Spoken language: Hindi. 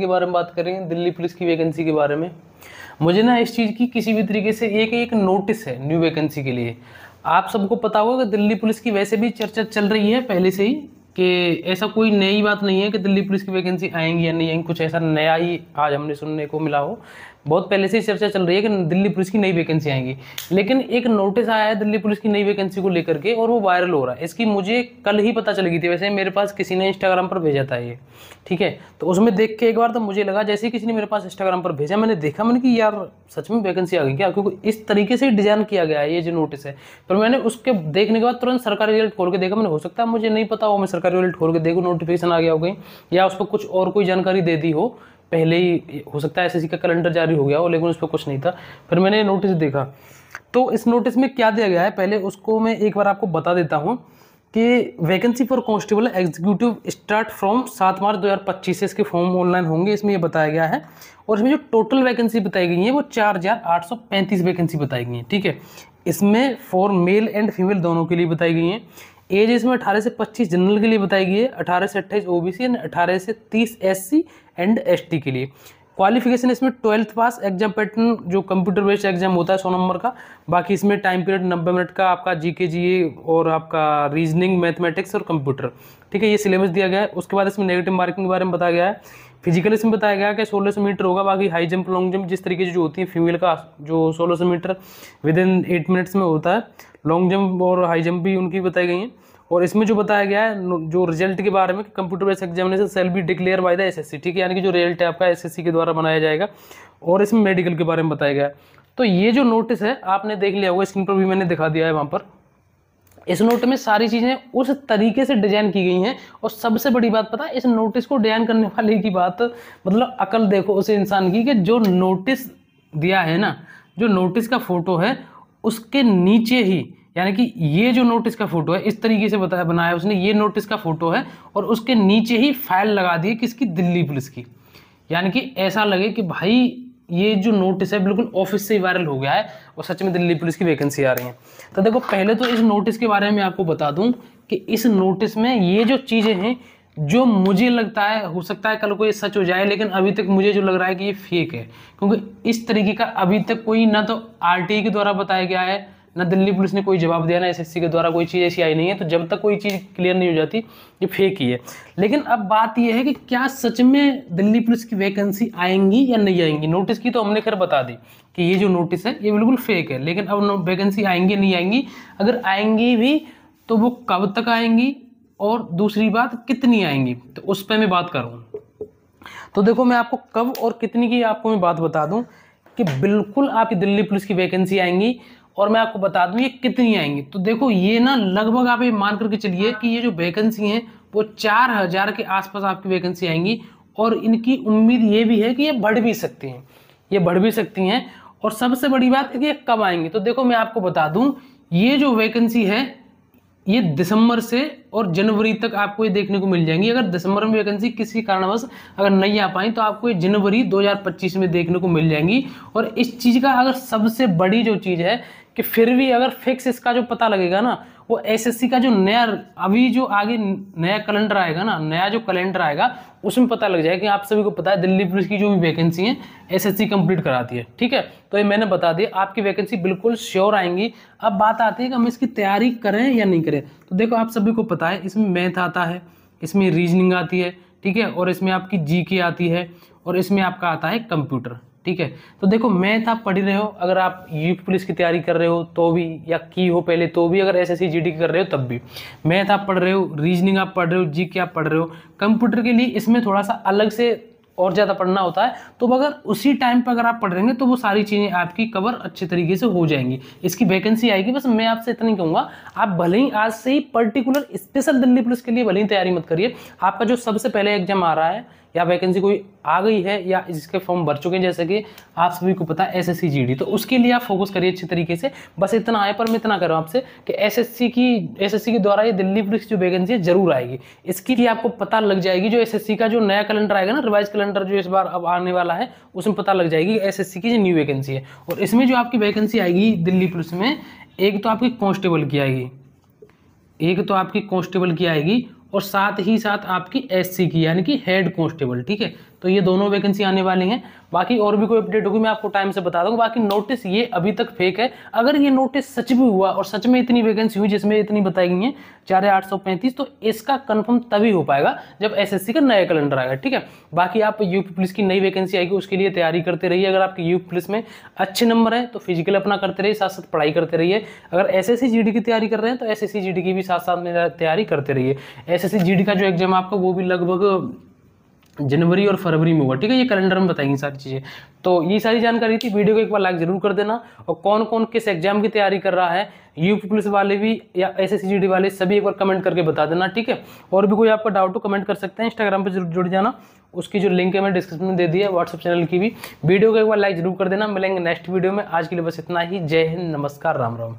के बारे में बात करें दिल्ली पुलिस की वैकेंसी के बारे में मुझे ना इस चीज़ की किसी भी तरीके से एक एक नोटिस है न्यू वैकेंसी के लिए आप सबको पता होगा कि दिल्ली पुलिस की वैसे भी चर्चा चल रही है पहले से ही कि ऐसा कोई नई बात नहीं है कि दिल्ली पुलिस की वैकेंसी आएंगी या नहीं आएंगी कुछ ऐसा नया ही आज हमने सुनने को मिला हो बहुत पहले से ही चर्चा चल रही है कि दिल्ली पुलिस की नई वैकेंसी आएंगी लेकिन एक नोटिस आया है दिल्ली पुलिस की नई वैकेंसी को लेकर के और वो वायरल हो रहा है इसकी मुझे कल ही पता चल गई थी वैसे मेरे पास किसी ने इंस्टाग्राम पर भेजा था ये ठीक है तो उसमें देख के एक बार तो मुझे लगा जैसे किसी ने मेरे पास इंस्टाग्राम पर भेजा मैंने देखा मैंने कि यार सच में वैकेंसी आ गई क्या क्योंकि इस तरीके से डिजाइन किया गया है ये जो नोटिस है पर मैंने उसके देखने के बाद तुरंत सरकारी रिजल्ट खोल के देखा मैंने हो सकता है मुझे नहीं पता हो मैं सरकारी रिजल्ट खोल के देखूँ नोटिफिकेशन आ गया हो गई या उस पर कुछ और कोई जानकारी दे दी हो पहले ही हो सकता है एस का कैलेंडर जारी हो गया हो लेकिन उस पर कुछ नहीं था फिर मैंने नोटिस देखा तो इस नोटिस में क्या दिया गया है पहले उसको मैं एक बार आपको बता देता हूँ कि vacancy for constable executive start from सात मार्च दो हज़ार पच्चीस से इसके फॉर्म ऑनलाइन होंगे इसमें ये बताया गया है और इसमें जो टोटल वैकेंसी बताई गई है वो चार हज़ार आठ सौ पैंतीस वैकेंसी बताई गई हैं ठीक है इसमें फॉर मेल एंड फीमेल दोनों के लिए बताई गई हैं एज इसमें अठारह से पच्चीस जनरल के लिए बताई गई है अठारह से अट्ठाईस ओबीसी एंड अठारह से तीस एससी एंड एसटी के लिए क्वालिफिकेशन इसमें ट्वेल्थ पास एग्जाम पैटर्न जो कंप्यूटर बेस्ड एग्जाम होता है सौ नंबर का बाकी इसमें टाइम पीरियड नब्बे मिनट का आपका जीके जीए और आपका रीजनिंग मैथमेटिक्स और कंप्यूटर ठीक है ये सिलेबस दिया गया है उसके बाद इसमें नेगेटिव मार्किंग के बारे में बताया गया है फिजिकल इसमें बताया गया कि सोलह सौ मीटर होगा बाकी हाई जंप लॉन्ग जंप जिस तरीके से जो होती है फीमेल का जो सोलह सौ metre within eight minutes में होता है लॉन्ग जंप और हाई जंप भी उनकी बताई गई हैं और इसमें जो बताया गया है जो रिजल्ट के बारे में computer based examination cell be declare by the SSC ठीक है यानी कि जो रिजल्ट है आपका एसएससी के द्वारा बनाया जाएगा और इसमें मेडिकल के बारे में बताया गया तो ये जो नोटिस है आपने देख लिया होगा स्क्रीन पर भी मैंने दिखा दिया है वहाँ पर इस नोट में सारी चीज़ें उस तरीके से डिजाइन की गई हैं और सबसे बड़ी बात पता है इस नोटिस को डिजाइन करने वाले की बात मतलब अकल देखो उस इंसान की कि जो नोटिस दिया है ना जो नोटिस का फोटो है उसके नीचे ही यानी कि ये जो नोटिस का फोटो है इस तरीके से बताया बनाया उसने ये नोटिस का फोटो है और उसके नीचे ही फाइल लगा दी किसकी दिल्ली पुलिस की यानी कि ऐसा लगे कि भाई ये जो नोटिस है बिल्कुल ऑफिस से ही वायरल हो गया है और सच में दिल्ली पुलिस की वैकेंसी आ रही है तो देखो पहले तो इस नोटिस के बारे में आपको बता दूं कि इस नोटिस में ये जो चीज़ें हैं जो मुझे लगता है हो सकता है कल को ये सच हो जाए लेकिन अभी तक मुझे जो लग रहा है कि ये फेक है क्योंकि इस तरीके का अभी तक कोई ना तो आर के द्वारा बताया गया है ना दिल्ली पुलिस ने कोई जवाब दिया ना एस के द्वारा कोई चीज़ ऐसी आई नहीं है तो जब तक कोई चीज़ क्लियर नहीं हो जाती ये फेक ही है लेकिन अब बात यह है कि क्या सच में दिल्ली पुलिस की वैकेंसी आएंगी या नहीं आएंगी नोटिस की तो हमने खैर बता दी कि ये जो नोटिस है ये बिल्कुल फेक है लेकिन अब वैकेंसी आएंगी नहीं आएंगी अगर आएंगी भी तो वो कब तक आएंगी और दूसरी बात कितनी आएंगी तो उस पर मैं बात करूँ तो देखो मैं आपको कब और कितनी की आपको मैं बात बता दूँ कि बिल्कुल आपकी दिल्ली पुलिस की वैकेंसी आएंगी और मैं आपको बता दूँ ये कितनी आएंगी तो देखो ये ना लगभग आप ये मान करके चलिए कि ये जो वैकेंसी हैं वो चार हज़ार के आसपास आपकी वैकेंसी आएंगी और इनकी उम्मीद ये भी है कि ये बढ़ भी सकती हैं ये बढ़ भी सकती हैं और सबसे बड़ी बात कि ये कब आएंगी तो देखो मैं आपको बता दूँ ये जो वैकेंसी है ये दिसंबर से और जनवरी तक आपको ये देखने को मिल जाएंगी अगर दिसंबर में वैकेंसी किसी कारणवश अगर नहीं आ पाई तो आपको ये जनवरी 2025 में देखने को मिल जाएंगी और इस चीज़ का अगर सबसे बड़ी जो चीज़ है कि फिर भी अगर फिक्स इसका जो पता लगेगा ना वो एसएससी का जो नया अभी जो आगे नया कैलेंडर आएगा ना नया जो कैलेंडर आएगा उसमें पता लग जाएगा कि आप सभी को पता है दिल्ली पुलिस की जो भी वैकेंसी है एसएससी कंप्लीट कराती है ठीक है तो ये मैंने बता दिया आपकी वैकेंसी बिल्कुल श्योर आएंगी अब बात आती है कि हम इसकी तैयारी करें या नहीं करें तो देखो आप सभी को पता है इसमें मैथ आता है इसमें रीजनिंग आती है ठीक है और इसमें आपकी जी आती है और इसमें आपका आता है कंप्यूटर ठीक है तो देखो मैथ आप पढ़ रहे हो अगर आप यू पुलिस की तैयारी कर रहे हो तो भी या की हो पहले तो भी अगर एस एस कर रहे हो तब भी मैथ आप पढ़ रहे हो रीजनिंग आप पढ़ रहे हो जी आप पढ़ रहे हो कंप्यूटर के लिए इसमें थोड़ा सा अलग से और ज़्यादा पढ़ना होता है तो अगर उसी टाइम पर अगर आप पढ़ रहेंगे तो वो सारी चीज़ें आपकी कवर अच्छे तरीके से हो जाएंगी इसकी वैकेंसी आएगी बस मैं आपसे इतना ही कहूँगा आप भले ही आज से ही पर्टिकुलर स्पेशल दिल्ली पुलिस के लिए भले ही तैयारी मत करिए आपका जो सबसे पहले एग्जाम आ रहा है या वैकेंसी कोई आ गई है या इसके फॉर्म भर चुके हैं जैसे कि आप सभी को पता है एस तो उसके लिए आप फोकस करिए अच्छे तरीके से बस इतना आए पर मैं इतना करूँ आपसे कि एस की सी के द्वारा ये दिल्ली पुलिस जो वैकेंसी है जरूर आएगी इसकी लिए आपको पता लग जाएगी जो एस का जो नया कैलेंडर आएगा ना रिवाइज कैलेंडर जो इस बार अब आने वाला है उसमें पता लग जाएगी एस की जो न्यू वैकेंसी है और इसमें जो आपकी वैकेंसी आएगी दिल्ली पुलिस में एक तो आपकी कॉन्स्टेबल की आएगी एक तो आपकी कॉन्स्टेबल की आएगी और साथ ही साथ आपकी एससी की यानी कि हेड कांस्टेबल ठीक है तो ये दोनों वैकेंसी आने वाली हैं बाकी और भी कोई अपडेट होगी मैं आपको टाइम से बता दूंगा बाकी नोटिस ये अभी तक फेक है अगर ये नोटिस सच भी हुआ और सच में इतनी वैकेंसी हुई जिसमें इतनी बताई गई है चार आठ सौ पैंतीस तो इसका कन्फर्म तभी हो पाएगा जब एसएससी का नया कैलेंडर आएगा ठीक है बाकी आप यूपी पुलिस की नई वैकेंसी आएगी उसके लिए तैयारी करते रहिए अगर आपकी यूपी पुलिस में अच्छे नंबर है तो फिजिकल अपना करते रहिए साथ साथ पढ़ाई करते रहिए अगर एस एस की तैयारी कर रहे हैं तो एस एस की भी साथ साथ में तैयारी करते रहिए एस एस का जो एग्जाम आपका वो भी लगभग जनवरी और फरवरी में हुआ ठीक है ये कैलेंडर में बताएंगे सारी चीज़ें तो ये सारी जानकारी थी वीडियो को एक बार लाइक जरूर कर देना और कौन कौन किस एग्जाम की तैयारी कर रहा है यूपी पुलिस वाले भी या एस एस वाले सभी एक बार कमेंट करके बता देना ठीक है और भी कोई आपका डाउट हो कमेंट कर सकते हैं इंस्टाग्राम पर जरूर जुड़ जाना उसकी जो लिंक है मैंने डिस्क्रिप्शन में दे दी है व्हाट्सअप चैनल की भी वीडियो को एक बार लाइक जरूर कर देना मिलेंगे नेक्स्ट वीडियो में आज के लिए बस इतना ही जय हिंद नमस्कार राम राम